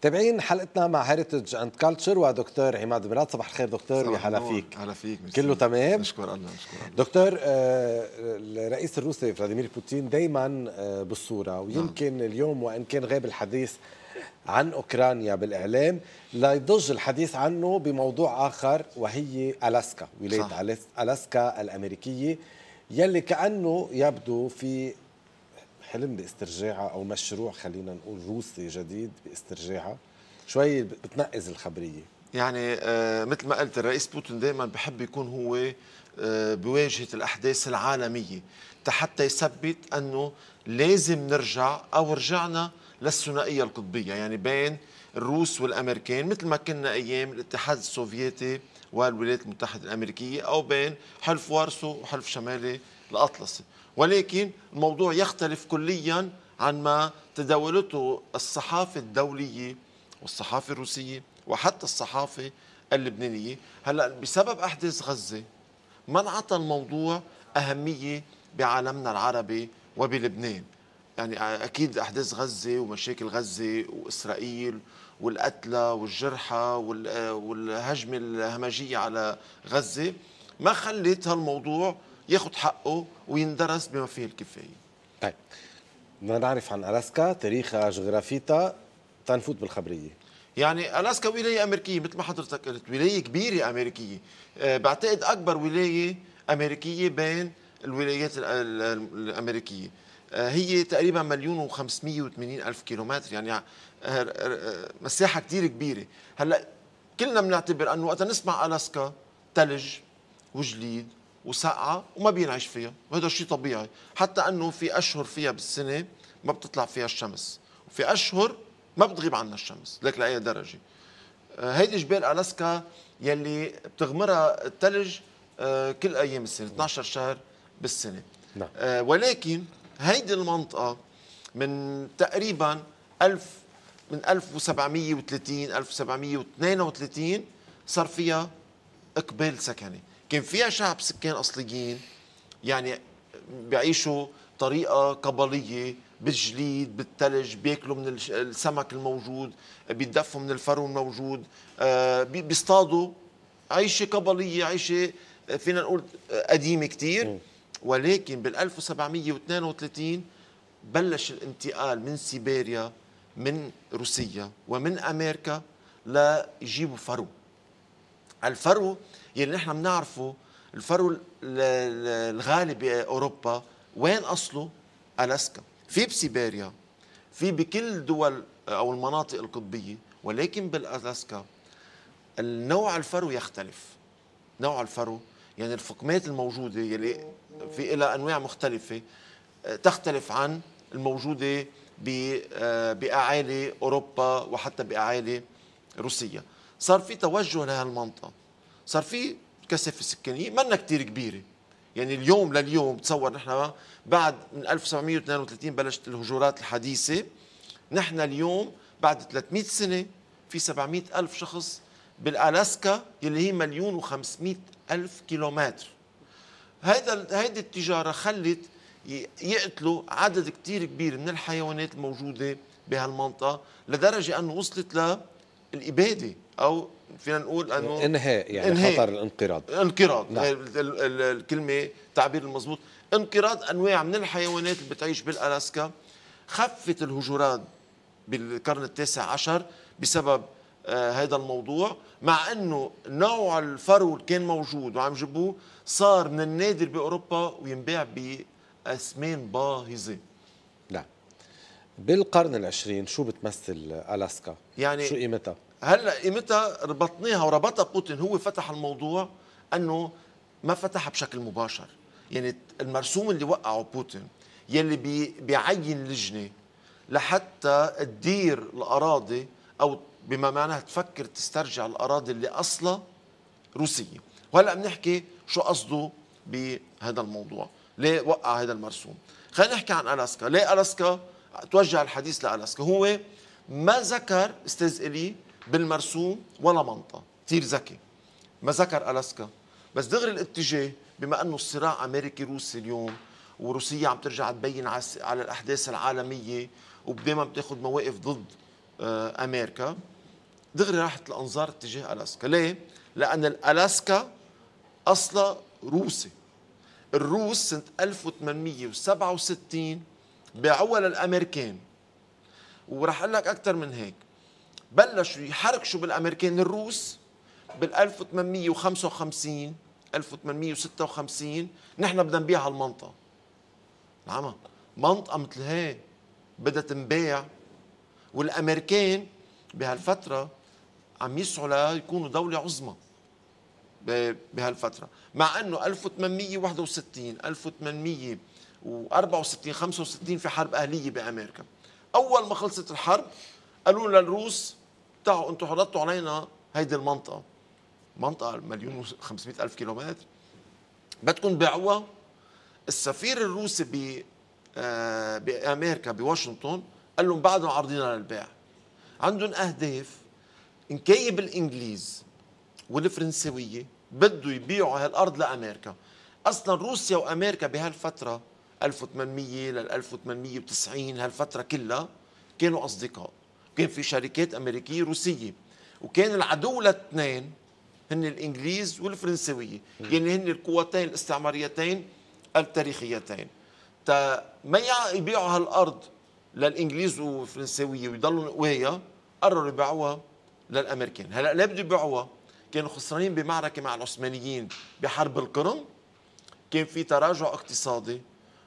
تابعين حلقتنا مع هيريتج اند كلتشر ودكتور عماد مراد صباح الخير دكتور يا هلا فيك هلا فيك كله تمام نشكر الله نشكر الله دكتور آه، الرئيس الروسي فلاديمير بوتين دائما آه، بالصوره نعم. ويمكن نعم. اليوم وان كان غاب الحديث عن اوكرانيا بالاعلام ليضج الحديث عنه بموضوع اخر وهي الاسكا ولايه الاسكا الامريكيه يلي كانه يبدو في حلم باسترجاعها او مشروع خلينا نقول روسي جديد باسترجاعها شوي بتنقز الخبريه يعني آه مثل ما قلت الرئيس بوتين دائما بحب يكون هو آه بواجهه الاحداث العالميه حتى يثبت انه لازم نرجع او رجعنا للثنائيه القطبيه يعني بين الروس والامريكان مثل ما كنا ايام الاتحاد السوفيتي والولايات المتحده الامريكيه او بين حلف وارسو وحلف شمالي الأطلسي ولكن الموضوع يختلف كليا عن ما تداولته الصحافة الدولية والصحافة الروسية وحتى الصحافة اللبنانية هلا بسبب أحداث غزة ما انعطى الموضوع أهمية بعالمنا العربي وبلبنان يعني اكيد احداث غزه ومشاكل غزه واسرائيل والقتلى والجرحى والهجمه الهمجيه على غزه ما خلت هالموضوع ياخذ حقه ويندرس بما فيه الكفايه. طيب بدنا نعرف عن الاسكا، تاريخها، جغرافيتها، تنفوت بالخبريه. يعني الاسكا ولايه امريكيه مثل ما حضرتك قلت، ولايه كبيره امريكيه، أه بعتقد اكبر ولايه امريكيه بين الولايات الامريكيه. آه، هي تقريبا مليون و580 الف كيلومتر يعني آه، آه، مساحه كثير كبيره هلا كلنا بنعتبر انه وقت نسمع الاسكا ثلج وجليد وسقعة وما بينعش فيها وهذا شيء طبيعي حتى أنه في أشهر فيها بالسنة ما بتطلع فيها الشمس وفي أشهر ما بتغيب عنا الشمس لك لأي درجة آه، هيدي جبال ألاسكا يلي بتغمرها الثلج آه، كل أيام السنة 12 شهر بالسنة نعم. آه، ولكن هيدي المنطقة من تقريبا 1000 من 1730 1732 صار فيها إقبال سكني كان فيها شعب سكان اصليين يعني بيعيشوا طريقه قبليه بالجليد بالثلج بياكلوا من السمك الموجود بيتدفوا من الفرو الموجود آه، بيصطادوا عيشه قبليه عيشه فينا نقول آه، قديمه كثير ولكن بال 1732 بلش الانتقال من سيبيريا من روسيا ومن امريكا ليجيبوا فرو الفرو يلي نحن بنعرفه الفرو الغالي باوروبا وين اصله؟ الاسكا في بسيبيريا في بكل دول او المناطق القطبيه ولكن بالاسكا النوع الفرو يختلف نوع الفرو يعني الفقمات الموجوده يلي في لها انواع مختلفه آه، تختلف عن الموجوده آه، باعالي اوروبا وحتى باعالي روسيا صار في توجه لهالمنطقه صار في كثافه سكانيه منا كثير كبيره يعني اليوم لليوم تصور نحن بعد من 1732 بلشت الهجرات الحديثه نحن اليوم بعد 300 سنه في 700 ألف شخص بالألاسكا يلي هي مليون و500 ألف كيلومتر هيدا هيدي التجارة خلت يقتلوا عدد كتير كبير من الحيوانات الموجودة بهالمنطقة لدرجة أنه وصلت ل الاباده او فينا نقول انه انهاء يعني إنهاء. خطر الانقراض انقراض نعم. الكلمه التعبير المضبوط انقراض انواع من الحيوانات اللي بتعيش بالالاسكا خفت الهجرات بالقرن التاسع عشر بسبب آه هذا الموضوع مع انه نوع الفرو اللي كان موجود وعم جيبوه صار من النادر باوروبا وينباع باسمان باهظه بالقرن العشرين شو بتمثل ألاسكا؟ يعني شو قيمتها؟ هلا قيمتها ربطناها وربطها بوتين هو فتح الموضوع انه ما فتحها بشكل مباشر يعني المرسوم اللي وقعه بوتين يلي بي بيعين لجنه لحتى تدير الاراضي او بما معناه تفكر تسترجع الاراضي اللي اصلا روسيه وهلا بنحكي شو قصده بهذا الموضوع ليه وقع هذا المرسوم خلينا نحكي عن الاسكا ليه الاسكا توجه الحديث لألاسكا هو ما ذكر استاذ الي بالمرسوم ولا منطقه كثير ذكي ما ذكر الاسكا بس دغري الاتجاه بما انه الصراع امريكي روسي اليوم وروسيا عم ترجع تبين على الاحداث العالميه ودائما بتاخذ مواقف ضد آه، امريكا دغري راحت الانظار اتجاه الاسكا ليه لان الاسكا اصلا روسي الروس سنه 1867 باعوها للامريكان وراح اقول لك اكثر من هيك بلشوا يحركشوا بالامريكان الروس بال 1855 1856 نحن بدنا نبيع هالمنطقه نعم منطقه مثل هي بدها تنباع والامريكان بهالفتره عم يسعوا ليكونوا دوله عظمى بهالفتره مع انه 1861 1800 و64 65 في حرب اهليه بامريكا اول ما خلصت الحرب قالوا للروس تعوا انتم حرضتوا علينا هيدي المنطقه منطقه مليون و500 الف كيلومتر بدكم تبيعوها السفير الروسي ب آه، بامريكا بواشنطن قال لهم بعدهم عارضينها للبيع عندهم اهداف انكيب الانجليز والفرنسويه بده يبيعوا هالارض لامريكا اصلا روسيا وامريكا بهالفتره 1800 لل 1890 هالفتره كلها كانوا اصدقاء كان في شركات امريكيه روسيه وكان العدو للاثنين هن الانجليز والفرنسويه يعني هن القوتين الاستعماريتين التاريخيتين تا ما يبيعوا هالارض للانجليز والفرنسويه ويضلوا قوايا قرروا يبيعوها للامريكان هلا ليه بده يبيعوها كانوا خسرانين بمعركه مع العثمانيين بحرب القرم كان في تراجع اقتصادي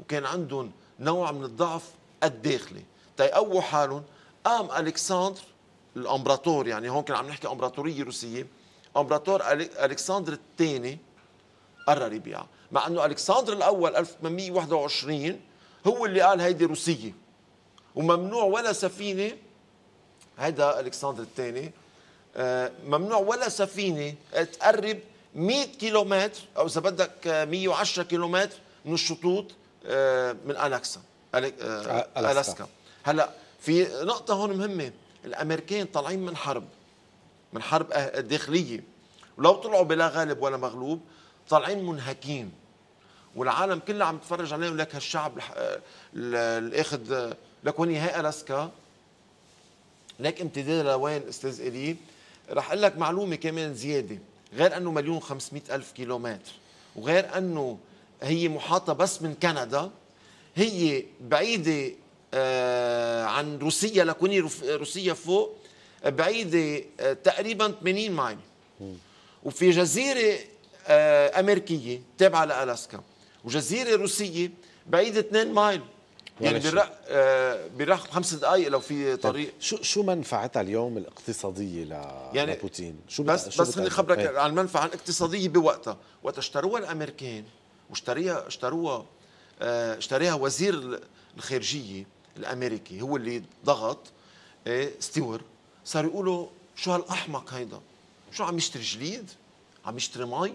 وكان عندهم نوع من الضعف الداخلي تيقووا طيب، حالهم قام الكسندر الامبراطور يعني هون كنا عم نحكي امبراطوريه روسيه امبراطور الكسندر الثاني قرر يبيعها مع انه الكسندر الاول 1821 هو اللي قال هيدي روسيه وممنوع ولا سفينه هيدا الكسندر الثاني آه، ممنوع ولا سفينه تقرب 100 كيلومتر او اذا بدك 110 كيلومتر من الشطوط آه، من الاكسا آه، الاسكا هلا في نقطه هون مهمه الامريكان طالعين من حرب من حرب أه- داخليه ولو طلعوا بلا غالب ولا مغلوب طالعين منهكين والعالم كلها عم تتفرج عليهم لك هالشعب اللي اخذ لك وين هي الاسكا لك امتداد لوين استاذ الي رح اقول لك معلومه كمان زياده غير انه مليون و500 الف كيلومتر وغير انه هي محاطه بس من كندا هي بعيده آه، عن روسيا لكوني روسيا فوق بعيده آه، تقريبا 80 ميل وفي جزيره آه، امريكيه تابعه لالاسكا وجزيره روسيه بعيده 2 ميل يعني بيرق بيرق خمس دقائق لو في طيب، طريق شو شو منفعتها اليوم الاقتصاديه ل يعني لبوتين شو بس شو بس خليني خبرك إيه؟ على المنفعه الاقتصاديه بوقتها وقت اشتروها الامريكان واشتريها اشتروها آه، اشتريها وزير الخارجيه الامريكي هو اللي ضغط آه، ستيور صار يقولوا شو هالاحمق هيدا شو عم يشتري جليد عم يشتري مي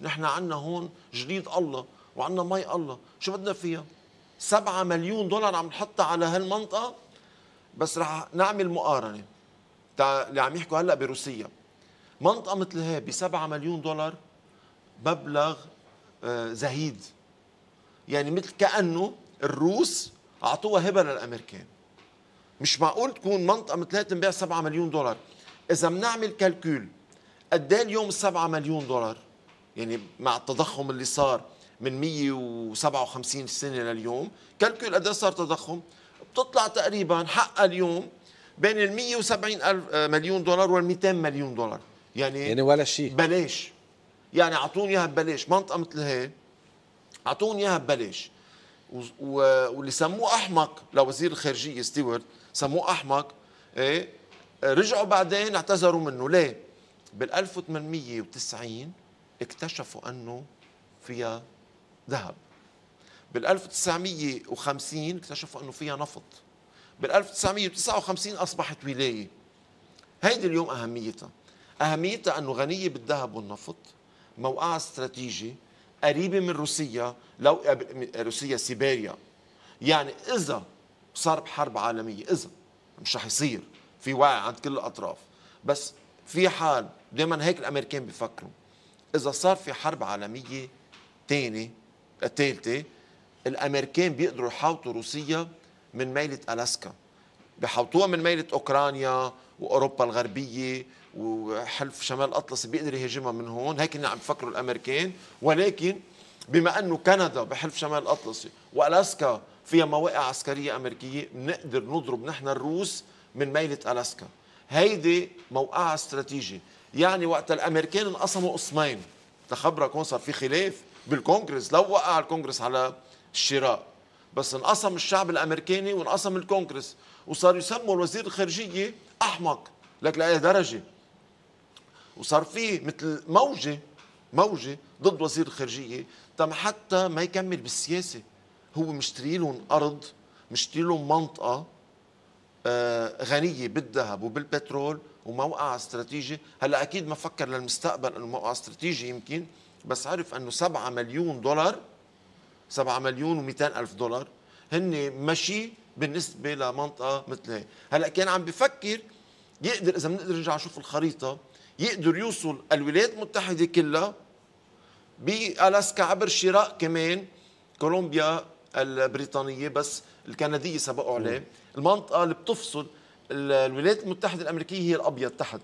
نحن عندنا هون جليد الله وعندنا مي الله شو بدنا فيها سبعة مليون دولار عم نحطها على هالمنطقة بس رح نعمل مقارنة تاع اللي عم يحكوا هلا بروسيا منطقة مثل هي بسبعة مليون دولار مبلغ آه، زهيد يعني مثل كانه الروس اعطوها هبه للامريكان مش معقول تكون منطقه مثل تنبيع 7 مليون دولار اذا بنعمل كالكول قد ايه اليوم 7 مليون دولار يعني مع التضخم اللي صار من 157 سنه لليوم كالكول قد إيه صار تضخم بتطلع تقريبا حقها اليوم بين ال 170 ألف آه، مليون دولار وال 200 مليون دولار يعني يعني ولا شيء بلاش يعني اعطوني اياها ببلاش منطقه مثل هي اعطوني اياها ببلاش واللي سموه احمق لوزير الخارجيه ستيوارت سموه احمق ايه رجعوا بعدين اعتذروا منه ليه بال 1890 اكتشفوا انه فيها ذهب بال 1950 اكتشفوا انه فيها نفط بال 1959 اصبحت ولايه هيدي اليوم اهميتها اهميتها انه غنيه بالذهب والنفط موقعها استراتيجي قريبة من روسيا لو روسيا سيبيريا يعني إذا صار بحرب عالمية إذا مش رح يصير في وعي عند كل الأطراف بس في حال دائما هيك الأمريكان بيفكروا إذا صار في حرب عالمية تاني ثالثة الأمريكان بيقدروا يحاوطوا روسيا من ميلة ألاسكا بحاوطوها من ميلة أوكرانيا وأوروبا الغربية وحلف شمال الاطلسي بيقدر يهاجمها من هون هيك عم بفكروا الامريكان ولكن بما انه كندا بحلف شمال الاطلسي والاسكا فيها مواقع عسكريه امريكيه بنقدر نضرب نحن الروس من ميله الاسكا هيدي موقعها استراتيجي يعني وقت الامريكان انقسموا قسمين تخبرك هون صار في خلاف بالكونغرس لو وقع الكونغرس على الشراء بس انقسم الشعب الامريكاني وانقسم الكونغرس وصار يسموا الوزير الخارجيه احمق لك لاي درجه وصار في مثل موجه موجه ضد وزير الخارجيه تم حتى ما يكمل بالسياسه هو مشتري لهم ارض مشتري لهم منطقه آه، غنيه بالذهب وبالبترول وموقع استراتيجي هلا اكيد ما فكر للمستقبل انه موقع استراتيجي يمكن بس عرف انه 7 مليون دولار 7 مليون و الف دولار هن مشي بالنسبه لمنطقه مثل هي هلا كان عم بفكر يقدر اذا بنقدر نرجع نشوف الخريطه يقدر يوصل الولايات المتحدة كلها بألاسكا عبر شراء كمان كولومبيا البريطانية بس الكندية سبقوا عليه المنطقة اللي بتفصل الولايات المتحدة الأمريكية هي الأبيض تحت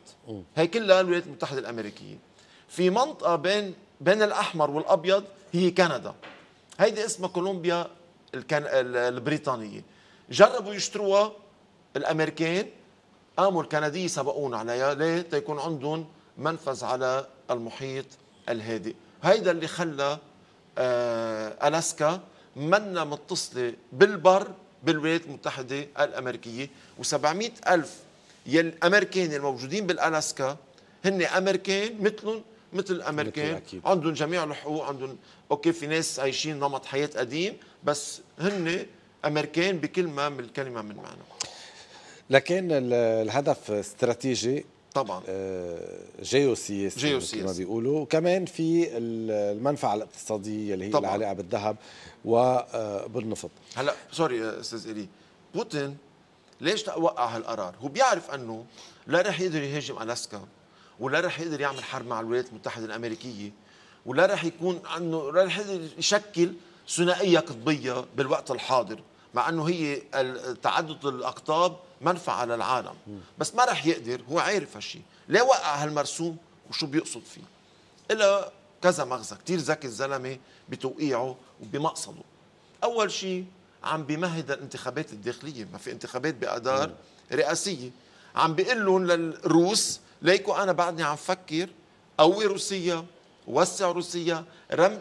هي كلها الولايات المتحدة الأمريكية في منطقة بين بين الأحمر والأبيض هي كندا هيدي اسمها كولومبيا الكن... البريطانية جربوا يشتروها الأمريكان قاموا الكندي سبقونا عليها ليه؟ تيكون عندهم منفذ على المحيط الهادئ هيدا اللي خلى آه، ألاسكا منا متصلة بالبر بالولايات المتحدة الأمريكية و700 ألف الأمريكان الموجودين بالألاسكا هن أمريكان مثلهم مثل الامريكان عندهم جميع الحقوق عندهم اوكي في ناس عايشين نمط حياه قديم بس هن امريكان بكل ما من الكلمه من معنى لكن الهدف استراتيجي طبعا جيوسياسي آه، جيوسياسي كما بيقولوا وكمان في المنفعه الاقتصاديه اللي هي طبعا. العلاقه بالذهب وبالنفط آه، هلا سوري آه، استاذ الي بوتين ليش وقع هالقرار هو بيعرف انه لا رح يقدر يهاجم الاسكا ولا رح يقدر يعمل حرب مع الولايات المتحده الامريكيه ولا رح يكون انه رح يقدر يشكل ثنائيه قطبيه بالوقت الحاضر مع انه هي تعدد الاقطاب منفعه للعالم بس ما راح يقدر هو عارف هالشيء ليه وقع هالمرسوم وشو بيقصد فيه الا كذا مغزى كثير ذكي الزلمه بتوقيعه وبمقصده اول شيء عم بمهد الانتخابات الداخليه ما في انتخابات بادار رئاسيه عم بيقول لهم للروس ليكو انا بعدني عم فكر قوي روسيا وسع روسيا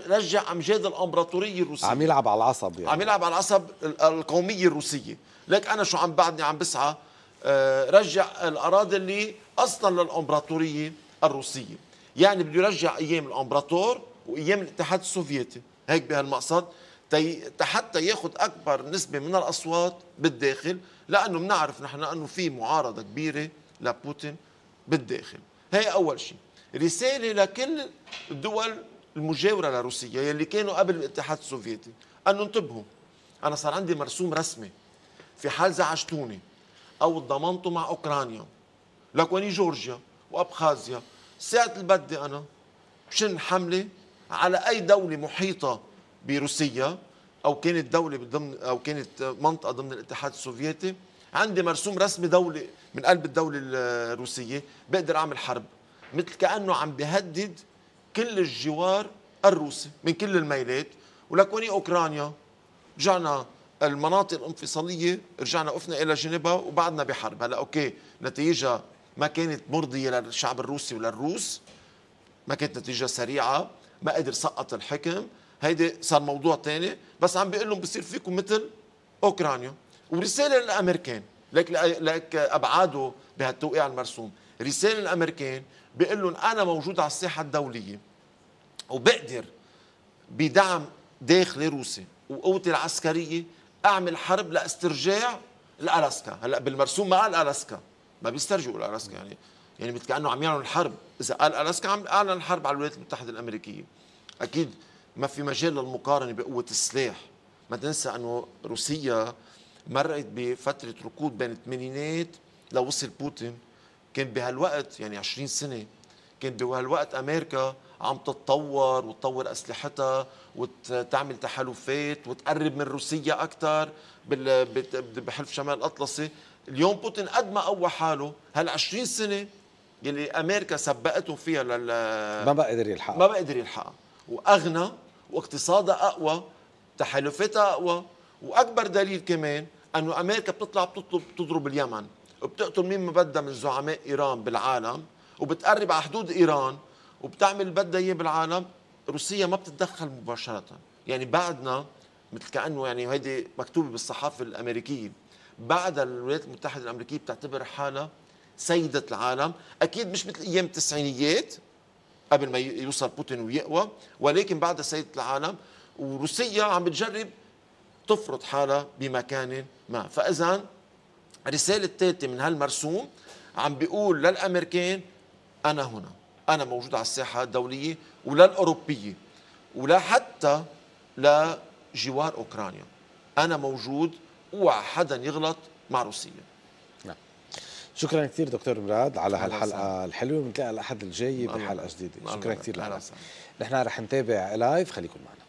رجع امجاد الامبراطوريه الروسيه عم يلعب على العصب يعني. عم يلعب على العصب القوميه الروسيه لك انا شو عم بعدني عم بسعى آه، رجع الاراضي اللي اصلا للامبراطوريه الروسيه يعني بده يرجع ايام الامبراطور وايام الاتحاد السوفيتي هيك بهالمقصد حتى ياخذ اكبر نسبه من الاصوات بالداخل لانه بنعرف نحن انه في معارضه كبيره لبوتين بالداخل هي اول شيء رساله لكل الدول المجاوره لروسيا يلي كانوا قبل الاتحاد السوفيتي انه انتبهوا انا صار عندي مرسوم رسمي في حال زعجتوني او ضمنتوا مع اوكرانيا لكوني جورجيا وابخازيا ساعه البدي انا شن حمله على اي دوله محيطه بروسيا او كانت دوله ضمن او كانت منطقه ضمن الاتحاد السوفيتي عندي مرسوم رسمي دولي من قلب الدوله الروسيه بقدر اعمل حرب مثل كانه عم بيهدد كل الجوار الروسي من كل الميلات ولكوني اوكرانيا رجعنا المناطق الانفصاليه رجعنا وقفنا الى جنيفا وبعدنا بحرب هلا اوكي نتيجه ما كانت مرضيه للشعب الروسي وللروس ما كانت نتيجه سريعه ما قدر سقط الحكم هيدي صار موضوع ثاني بس عم بيقول لهم بصير فيكم مثل اوكرانيا ورساله للامريكان لك لك ابعاده بهالتوقيع المرسوم رساله الامريكان بيقول لهم انا موجود على الساحه الدوليه وبقدر بدعم داخلي روسي وقوتي العسكريه اعمل حرب لاسترجاع الالاسكا هلا بالمرسوم ما قال الاسكا ما بيسترجعوا الالاسكا يعني يعني مثل كانه عم يعلن الحرب اذا قال الاسكا عم اعلن الحرب على الولايات المتحده الامريكيه اكيد ما في مجال للمقارنه بقوه السلاح ما تنسى انه روسيا مرقت بفتره ركود بين الثمانينات لوصل بوتين كان بهالوقت يعني 20 سنه كان بهالوقت امريكا عم تتطور وتطور اسلحتها وتعمل تحالفات وتقرب من روسيا اكثر بحلف شمال الاطلسي اليوم بوتين قد ما قوى حاله هال 20 سنه يلي امريكا سبقته فيها لل ما بقى قدر يلحقها ما بقى قدر يلحقها واغنى واقتصادها اقوى تحالفاتها اقوى واكبر دليل كمان انه امريكا بتطلع بتطلب تضرب اليمن بتقتل مين ما بدها من زعماء ايران بالعالم وبتقرب على حدود ايران وبتعمل اللي بدها اياه بالعالم روسيا ما بتتدخل مباشره يعني بعدنا مثل كانه يعني هيدي مكتوبه بالصحافه الامريكيه بعد الولايات المتحده الامريكيه بتعتبر حالها سيده العالم اكيد مش مثل ايام التسعينيات قبل ما يوصل بوتين ويقوى ولكن بعد سيده العالم وروسيا عم بتجرب تفرض حالها بمكان ما فاذا رسالة تاتي من هالمرسوم عم بيقول للأمريكان أنا هنا أنا موجود على الساحة الدولية ولا الأوروبية ولا حتى لجوار أوكرانيا أنا موجود اوعى حدا يغلط مع روسيا نعم شكرا كثير دكتور مراد على هالحلقه الحلوه بنتلاقى الاحد الجاي بحلقه جديده شكرا كثير لك نحن رح نتابع لايف خليكم معنا